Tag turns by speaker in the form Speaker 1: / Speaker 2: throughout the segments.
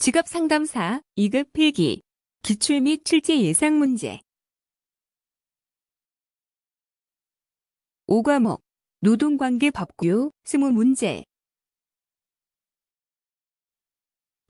Speaker 1: 직업 상담사 2급 필기 기출 및 출제 예상 문제 5과목 노동관계 법규 20문제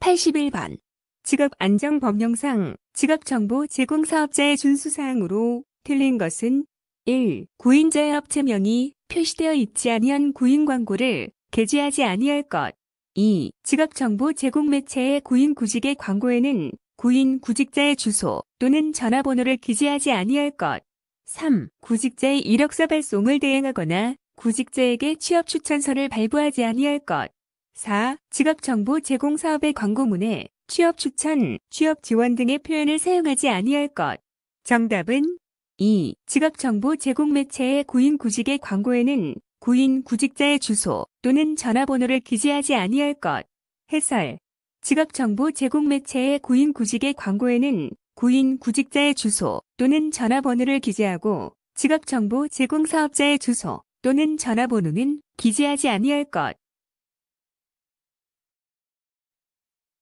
Speaker 1: 81번 직업안정법령상 직업정보 제공사업자의 준수사항으로 틀린 것은 1. 구인자의 업체명이 표시되어 있지 아니한 구인 광고를 게재하지 아니할 것 2. 직업정보 제공 매체의 구인 구직의 광고에는 구인 구직자의 주소 또는 전화번호를 기재하지 아니할 것. 3. 구직자의 이력서 발송을 대행하거나 구직자에게 취업 추천서를 발부하지 아니할 것. 4. 직업정보 제공 사업의 광고문에 취업 추천, 취업 지원 등의 표현을 사용하지 아니할 것. 정답은 2. 직업정보 제공 매체의 구인 구직의 광고에는 구인 구직자의 주소 또는 전화번호를 기재하지 아니할 것. 해설. 직업정보 제공 매체의 구인 구직의 광고에는 구인 구직자의 주소 또는 전화번호를 기재하고 직업정보 제공 사업자의 주소 또는 전화번호는 기재하지 아니할 것.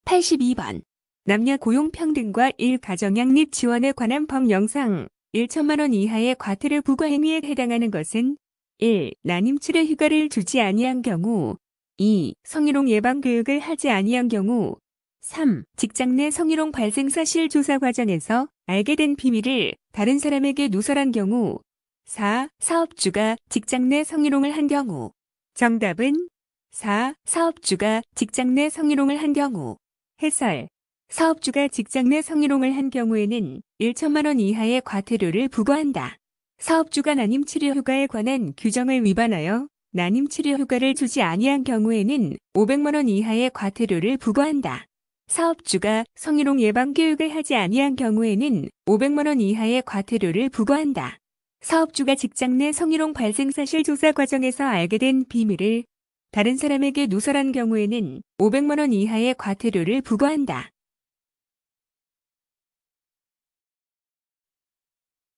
Speaker 1: 82번. 남녀 고용평등과 일가정양립 지원에 관한 법 영상 1천만원 이하의 과태료 부과행위에 해당하는 것은 1. 난임출의 휴가를 주지 아니한 경우 2. 성희롱 예방 교육을 하지 아니한 경우 3. 직장 내 성희롱 발생 사실 조사 과정에서 알게 된 비밀을 다른 사람에게 누설한 경우 4. 사업주가 직장 내 성희롱을 한 경우 정답은 4. 사업주가 직장 내 성희롱을 한 경우 해설 사업주가 직장 내 성희롱을 한 경우에는 1천만 원 이하의 과태료를 부과한다. 사업주가 난임 치료 휴가에 관한 규정을 위반하여 난임 치료 휴가를 주지 아니한 경우에는 500만원 이하의 과태료를 부과한다. 사업주가 성희롱 예방 교육을 하지 아니한 경우에는 500만원 이하의 과태료를 부과한다. 사업주가 직장 내 성희롱 발생 사실 조사 과정에서 알게 된 비밀을 다른 사람에게 누설한 경우에는 500만원 이하의 과태료를 부과한다.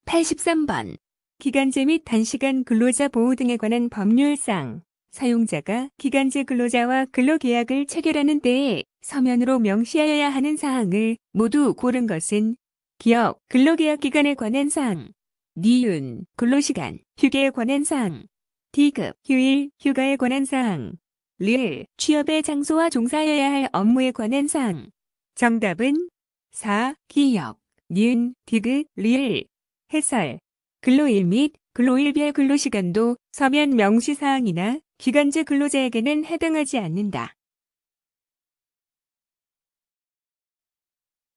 Speaker 1: 83번 기간제 및 단시간 근로자 보호 등에 관한 법률상 사용자가 기간제 근로자와 근로계약을 체결하는 때에 서면으로 명시하여야 하는 사항을 모두 고른 것은 기업, 근로계약 기간에 관한 사항, 니은 근로시간, 휴게에 관한 사항, D급, 휴일, 휴가에 관한 사항, 릴, 취업의 장소와 종사여야 하할 업무에 관한 사항. 정답은 4. 기역, 니은, 디귿, 리을, 해설 근로일 및 근로일별 근로시간도 서면 명시사항이나 기간제 근로자에게는 해당하지 않는다.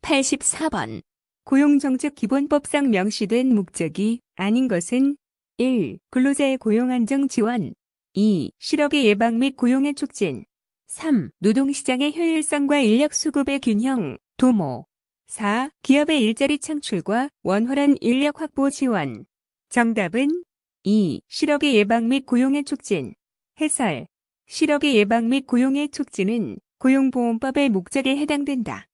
Speaker 1: 84번 고용정책 기본법상 명시된 목적이 아닌 것은 1. 근로자의 고용안정 지원 2. 실업의 예방 및 고용의 촉진 3. 노동시장의 효율성과 인력 수급의 균형, 도모 4. 기업의 일자리 창출과 원활한 인력 확보 지원 정답은 2. 실업의 예방 및 고용의 촉진. 해설. 실업의 예방 및 고용의 촉진은 고용보험법의 목적에 해당된다.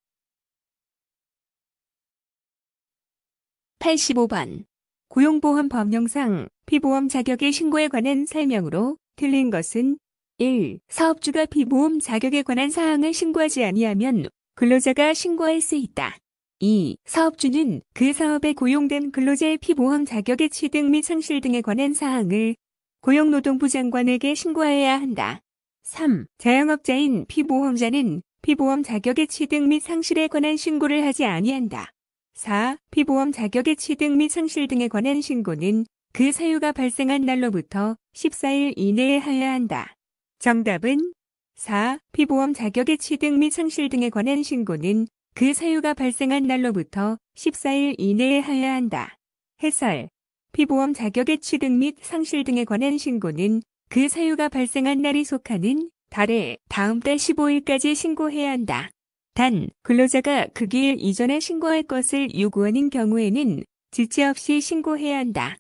Speaker 1: 85번. 고용보험 법령상 피보험 자격의 신고에 관한 설명으로 틀린 것은 1. 사업주가 피보험 자격에 관한 사항을 신고하지 아니하면 근로자가 신고할 수 있다. 2. 사업주는 그 사업에 고용된 근로자의 피보험 자격의 취득 및 상실 등에 관한 사항을 고용노동부 장관에게 신고하여야 한다. 3. 자영업자인 피보험자는 피보험 자격의 취득 및 상실에 관한 신고를 하지 아니한다. 4. 피보험 자격의 취득 및 상실 등에 관한 신고는 그 사유가 발생한 날로부터 14일 이내에 하여야 한다. 정답은 4. 피보험 자격의 취득 및 상실 등에 관한 신고는 그 사유가 발생한 날로부터 14일 이내에 하여야 한다. 해설. 피보험 자격의 취득 및 상실 등에 관한 신고는 그 사유가 발생한 날이 속하는 달의 다음 달 15일까지 신고해야 한다. 단, 근로자가 그 길 이전에 신고할 것을 요구하는 경우에는 지체 없이 신고해야 한다.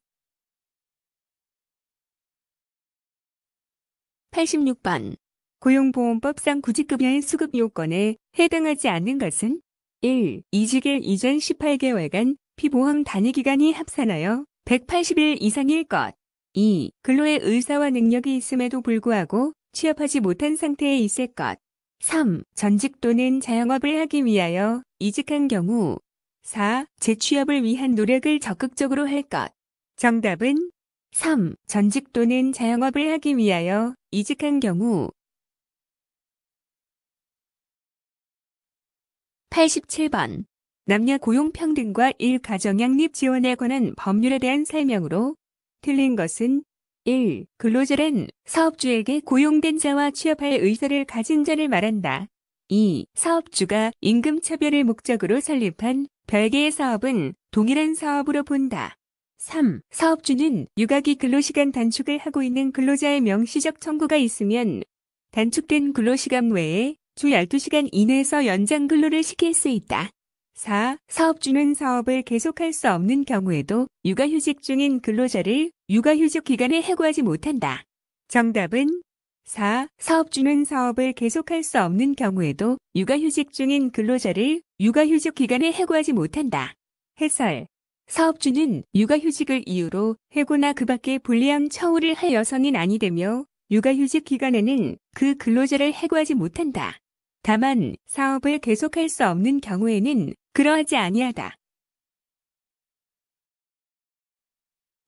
Speaker 1: 86번 고용보험법상 구직급여의 수급 요건에 해당하지 않는 것은 1. 이직일 이전 18개월간 피보험 단위 기간이 합산하여 180일 이상일 것. 2. 근로의 의사와 능력이 있음에도 불구하고 취업하지 못한 상태에 있을 것. 3. 전직 또는 자영업을 하기 위하여 이직한 경우 4. 재취업을 위한 노력을 적극적으로 할 것. 정답은 3. 전직 또는 자영업을 하기 위하여 이직한 경우 87번 남녀 고용평등과 일가정양립 지원에 관한 법률에 대한 설명으로 틀린 것은 1. 근로자란 사업주에게 고용된 자와 취업할 의사를 가진 자를 말한다. 2. 사업주가 임금차별을 목적으로 설립한 별개의 사업은 동일한 사업으로 본다. 3. 사업주는 육아기 근로시간 단축을 하고 있는 근로자의 명시적 청구가 있으면 단축된 근로시간 외에 주 12시간 이내에서 연장 근로를 시킬 수 있다. 4. 사업주는 사업을 계속할 수 없는 경우에도 육아휴직 중인 근로자를 육아휴직 기간에 해고하지 못한다. 정답은 4. 사업주는 사업을 계속할 수 없는 경우에도 육아휴직 중인 근로자를 육아휴직 기간에 해고하지 못한다. 해설 사업주는 육아휴직을 이유로 해고나 그 밖의 불리한 처우를 하여서는 아니 되며 육아휴직 기간에는 그 근로자를 해고하지 못한다. 다만 사업을 계속할 수 없는 경우에는 그러하지 아니하다.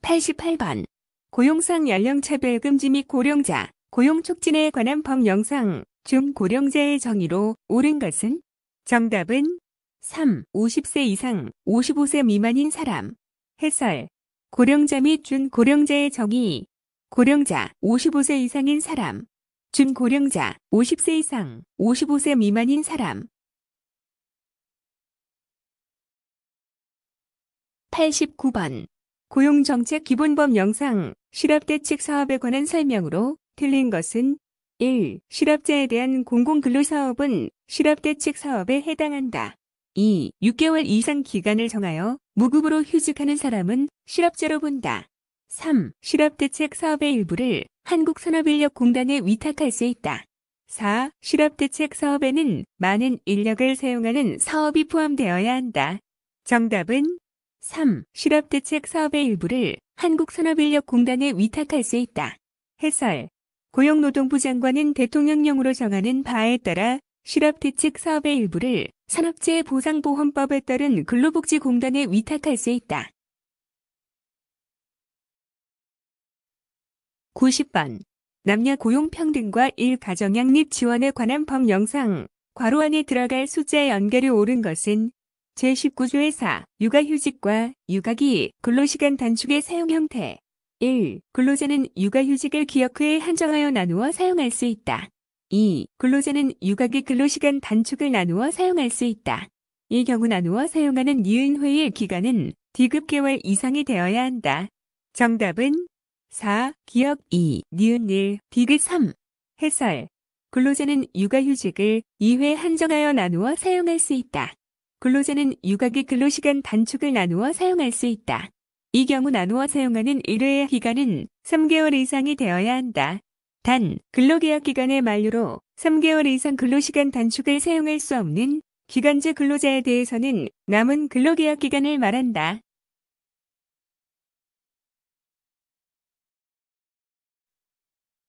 Speaker 1: 88번 고용상 연령차별금지 및 고령자, 고용촉진에 관한 법 영상 중 고령자의 정의로 옳은 것은? 정답은 3. 50세 이상, 55세 미만인 사람. 해설. 고령자 및 준고령자의 정의. 고령자, 55세 이상인 사람. 준고령자, 50세 이상, 55세 미만인 사람 89번 고용정책 기본법 영상 실업대책 사업에 관한 설명으로 틀린 것은 1. 실업자에 대한 공공근로사업은 실업대책 사업에 해당한다. 2. 6개월 이상 기간을 정하여 무급으로 휴직하는 사람은 실업자로 본다. 3. 실업대책 사업의 일부를 한국산업인력공단에 위탁할 수 있다. 4. 실업대책 사업에는 많은 인력을 사용하는 사업이 포함되어야 한다. 정답은 3. 실업대책 사업의 일부를 한국산업인력공단에 위탁할 수 있다. 해설. 고용노동부 장관은 대통령령으로 정하는 바에 따라 실업대책 사업의 일부를 산업재해보상보험법에 따른 근로복지공단에 위탁할 수 있다. 90번 남녀 고용평등과 일가정양립 지원에 관한 법 영상 괄호 안에 들어갈 숫자의 연결이 오른 것은 제19조의 4. 육아휴직과 육아기 근로시간 단축의 사용 형태 1. 근로자는 육아휴직을 기역후에 한정하여 나누어 사용할 수 있다. 2. 근로자는 육아기 근로시간 단축을 나누어 사용할 수 있다. 이 경우 나누어 사용하는 니은 회의 기간은 D급 개월 이상이 되어야 한다. 정답은 4. 기억 2. 니은 1. 디귿 3. 해설. 근로자는 육아휴직을 2회 한정하여 나누어 사용할 수 있다. 근로자는 육아기 근로시간 단축을 나누어 사용할 수 있다. 이 경우 나누어 사용하는 1회의 기간은 3개월 이상이 되어야 한다. 단, 근로계약 기간의 만료로 3개월 이상 근로시간 단축을 사용할 수 없는 기간제 근로자에 대해서는 남은 근로계약 기간을 말한다.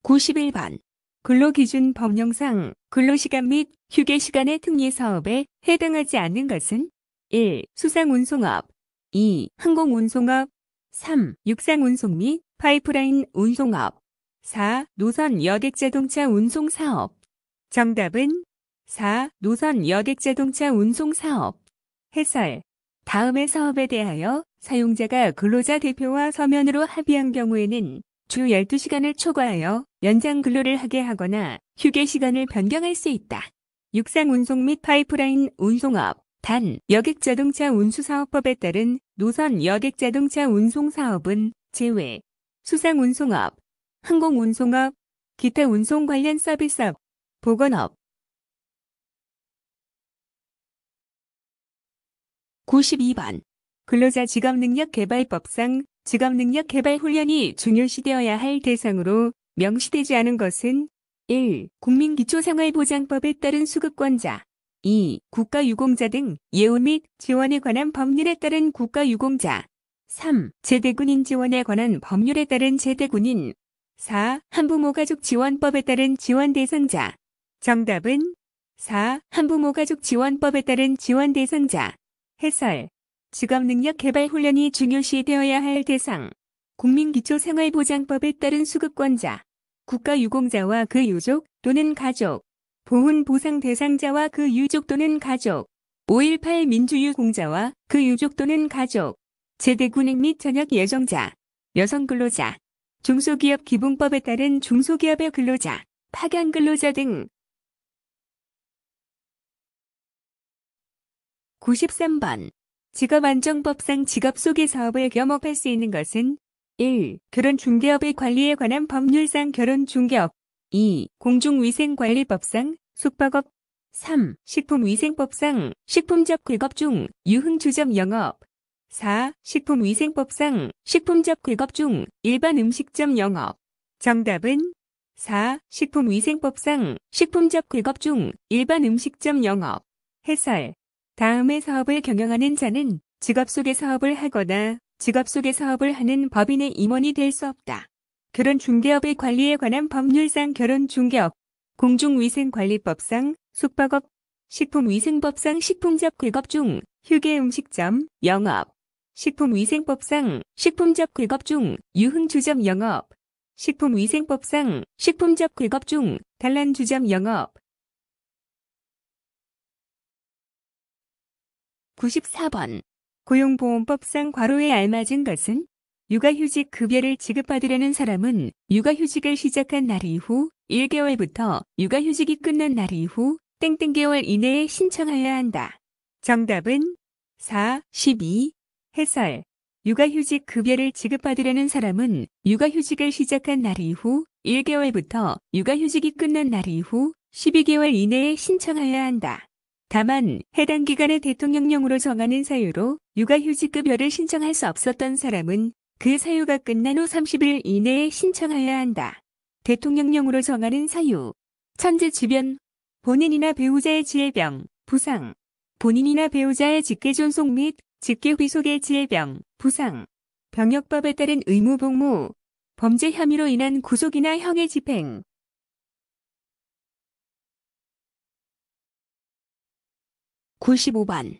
Speaker 1: 91번 근로기준 법령상 근로시간 및 휴게시간의 특례 사업에 해당하지 않는 것은 1. 수상운송업 2. 항공운송업 3. 육상운송 및 파이프라인 운송업 4. 노선 여객자동차 운송사업 정답은 4. 노선 여객자동차 운송사업 해설 다음의 사업에 대하여 사용자가 근로자 대표와 서면으로 합의한 경우에는 주 12시간을 초과하여 연장 근로를 하게 하거나 휴게 시간을 변경할 수 있다. 육상 운송 및 파이프라인 운송업, 단, 여객자동차 운수사업법에 따른 노선 여객자동차 운송사업은 제외, 수상운송업, 항공운송업, 기타 운송 관련 서비스업, 보건업. 92번 근로자 직업능력개발법상 직업 능력 개발 훈련이 중요시되어야 할 대상으로 명시되지 않은 것은 1. 국민기초생활보장법에 따른 수급권자 2. 국가유공자 등 예우 및 지원에 관한 법률에 따른 국가유공자 3. 제대군인 지원에 관한 법률에 따른 제대군인 4. 한부모가족 지원법에 따른 지원 대상자 정답은 4. 한부모가족 지원법에 따른 지원 대상자 해설 직업능력 개발 훈련이 중요시 되어야 할 대상, 국민기초생활보장법에 따른 수급권자, 국가유공자와 그 유족 또는 가족, 보훈보상 대상자와 그 유족 또는 가족, 5.18 민주유공자와 그 유족 또는 가족, 제대군행및 전역 예정자, 여성근로자, 중소기업 기본법에 따른 중소기업의 근로자, 파견 근로자 등 93번 직업안정법상 직업 소개 사업을 겸업할 수 있는 것은 1. 결혼중개업의 관리에 관한 법률상 결혼중개업 2. 공중위생관리법상 숙박업 3. 식품위생법상 식품접 긁업 중 유흥주점 영업 4. 식품위생법상 식품접 긁업 중 일반 음식점 영업 정답은 4. 식품위생법상 식품접 긁업 중 일반 음식점 영업 해설 다음의 사업을 경영하는 자는 직업 속에 사업을 하거나 직업 속에 사업을 하는 법인의 임원이 될 수 없다. 결혼중개업의 관리에 관한 법률상 결혼중개업, 공중위생관리법상, 숙박업, 식품위생법상 식품접 굴업 중, 휴게음식점, 영업, 식품위생법상 식품접 굴업 중, 유흥주점 영업, 식품위생법상 식품접 굴업 중, 단란주점 영업, 94번 고용보험법상 과로에 알맞은 것은 육아휴직 급여를 지급받으려는 사람은 육아휴직을 시작한 날 이후 1개월부터 육아휴직이 끝난 날 이후 땡땡 개월 이내에 신청하여야 한다. 정답은 4, 12. 해설. 육아휴직 급여를 지급받으려는 사람은 육아휴직을 시작한 날 이후 1개월부터 육아휴직이 끝난 날 이후 12개월 이내에 신청하여야 한다. 다만 해당 기간의 대통령령으로 정하는 사유로 육아휴직급여를 신청할 수 없었던 사람은 그 사유가 끝난 후 30일 이내에 신청해야 한다. 대통령령으로 정하는 사유 천재 주변 본인이나 배우자의 질병, 부상 본인이나 배우자의 직계존속 및 직계귀속의 질병, 부상 병역법에 따른 의무복무 범죄 혐의로 인한 구속이나 형의 집행 95번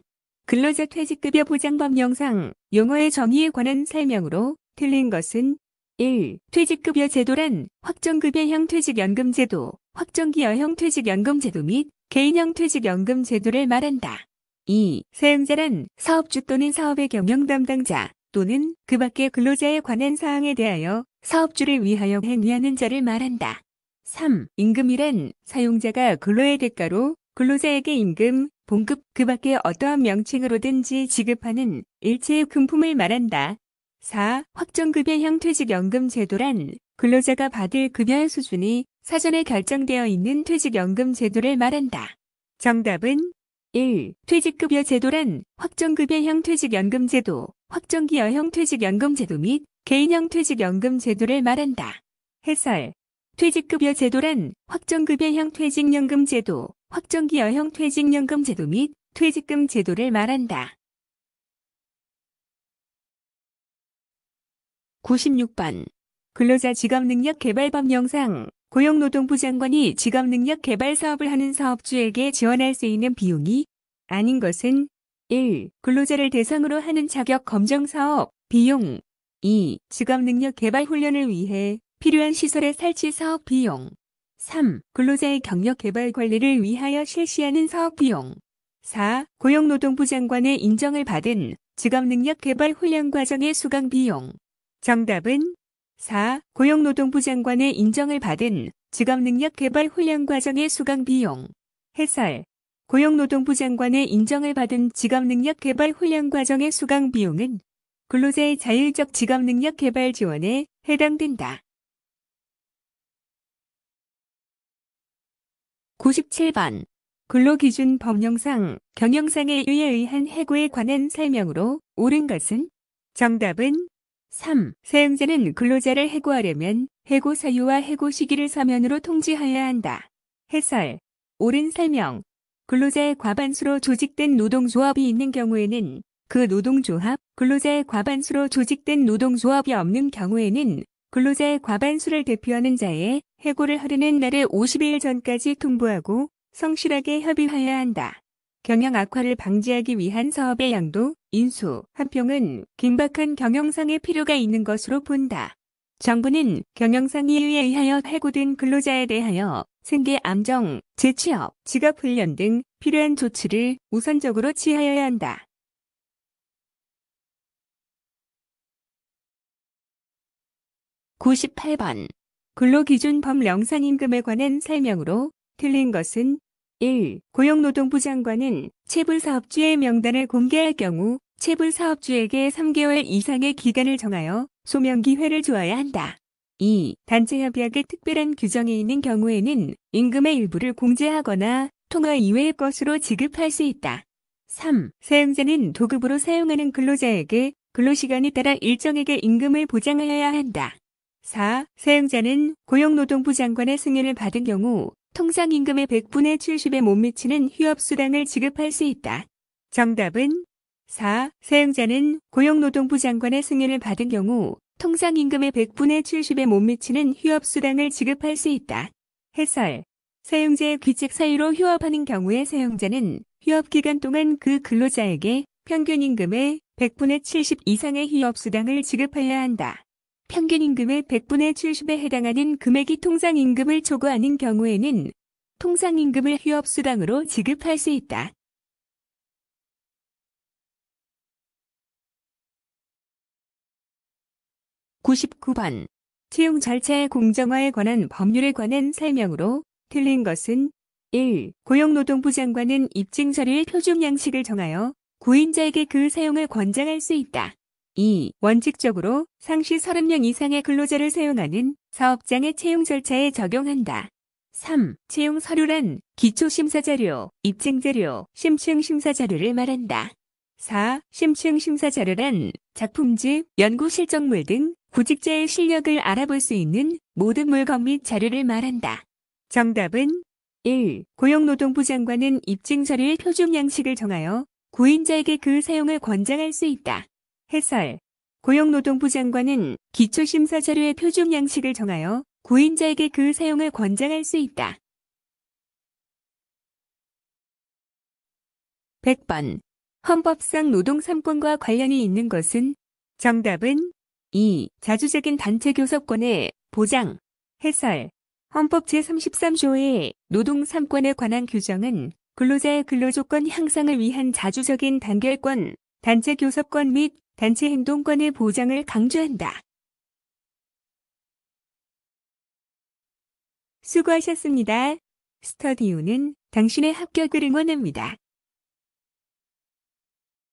Speaker 1: 근로자 퇴직급여 보장법 영상 용어의 정의에 관한 설명으로 틀린 것은 1. 퇴직급여 제도란 확정급여형 퇴직연금 제도, 확정기여형 퇴직연금 제도 및 개인형 퇴직연금 제도를 말한다. 2. 사용자란 사업주 또는 사업의 경영 담당자 또는 그 밖의 근로자에 관한 사항에 대하여 사업주를 위하여 행위하는 자를 말한다. 3. 임금이란 사용자가 근로의 대가로 근로자에게 임금 봉급 그 밖에 어떠한 명칭으로든지 지급하는 일체의 금품을 말한다. 4. 확정급여형 퇴직연금 제도란 근로자가 받을 급여의 수준이 사전에 결정되어 있는 퇴직연금 제도를 말한다. 정답은 1. 퇴직급여 제도란 확정급여형 퇴직연금 제도, 확정기여형 퇴직연금 제도 및 개인형 퇴직연금 제도를 말한다. 해설 퇴직급여 제도란 확정급여형 퇴직연금 제도, 확정기 여형 퇴직연금 제도 및 퇴직금 제도를 말한다. 96번 근로자 직업능력 개발법 영상 고용노동부 장관이 직업능력 개발 사업을 하는 사업주에게 지원할 수 있는 비용이 아닌 것은 1. 근로자를 대상으로 하는 자격 검정 사업 비용 2. 직업능력 개발 훈련을 위해 필요한 시설의 설치 사업 비용 3. 근로자의 경력 개발 관리를 위하여 실시하는 사업 비용. 4. 고용노동부 장관의 인정을 받은 직업능력 개발 훈련 과정의 수강 비용. 정답은 4. 고용노동부 장관의 인정을 받은 직업능력 개발 훈련 과정의 수강 비용. 해설. 고용노동부 장관의 인정을 받은 직업능력 개발 훈련 과정의 수강 비용은 근로자의 자율적 직업능력 개발 지원에 해당된다. 97번 근로기준 법령상 경영상에 의유예 의한 해고에 관한 설명으로 옳은 것은 정답은 3. 사용자는 근로자를 해고하려면 해고 사유와 해고 시기를 서면으로 통지하여야 한다. 해설 옳은 설명 근로자의 과반수로 조직된 노동조합이 있는 경우에는 그 노동조합, 근로자의 과반수로 조직된 노동조합이 없는 경우에는 근로자의 과반수를 대표하는 자의 해고를 하려는 날을 52일 전까지 통보하고 성실하게 협의해야 한다. 경영 악화를 방지하기 위한 사업의 양도, 인수, 합병은 긴박한 경영상의 필요가 있는 것으로 본다. 정부는 경영상의에 의하여 해고된 근로자에 대하여 생계 암정, 재취업, 지갑훈련 등 필요한 조치를 우선적으로 취하여야 한다. 9 8번 근로기준 법명상임금에 관한 설명으로 틀린 것은 1. 고용노동부 장관은 체불사업주의 명단을 공개할 경우 체불사업주에게 3개월 이상의 기간을 정하여 소명기회를 주어야 한다. 2. 단체협약의 특별한 규정이 있는 경우에는 임금의 일부를 공제하거나 통화 이외의 것으로 지급할 수 있다. 3. 사용자는 도급으로 사용하는 근로자에게 근로시간에 따라 일정액의 임금을 보장하여야 한다. 4. 사용자는 고용노동부 장관의 승인을 받은 경우 통상 임금의 100분의 70에 못 미치는 휴업수당을 지급할 수 있다. 정답은 4. 사용자는 고용노동부 장관의 승인을 받은 경우 통상 임금의 100분의 70에 못 미치는 휴업수당을 지급할 수 있다. 해설 사용자의 귀책 사유로 휴업하는 경우에 사용자는 휴업 기간 동안 그 근로자에게 평균 임금의 100분의 70 이상의 휴업수당을 지급해야 한다. 평균 임금의 100분의 70에 해당하는 금액이 통상 임금을 초과하는 경우에는 통상 임금을 휴업 수당으로 지급할 수 있다. 9 9번 채용 절차의 공정화에 관한 법률에 관한 설명으로 틀린 것은 1. 고용노동부 장관은 입증서를 표준 양식을 정하여 구인자에게 그 사용을 권장할 수 있다. 2. 원칙적으로 상시 30명 이상의 근로자를 사용하는 사업장의 채용 절차에 적용한다. 3. 채용 서류란 기초심사자료, 입증자료, 심층심사자료를 말한다. 4. 심층심사자료란 작품집, 연구실적물 등 구직자의 실력을 알아볼 수 있는 모든 물건 및 자료를 말한다. 정답은 1. 고용노동부 장관은 입증 자료의 표준 양식을 정하여 구인자에게 그 사용을 권장할 수 있다. 해설. 고용노동부 장관은 기초심사 자료의 표준 양식을 정하여 구인자에게 그 사용을 권장할 수 있다. 100번. 헌법상 노동 3권과 관련이 있는 것은 정답은 2. 자주적인 단체 교섭권의 보장. 해설. 헌법 제33조의 노동 3권에 관한 규정은 근로자의 근로조건 향상을 위한 자주적인 단결권, 단체 교섭권 및 단체 행동권의 보장을 강조한다. 수고하셨습니다. 스터디오는 당신의 합격을 응원합니다.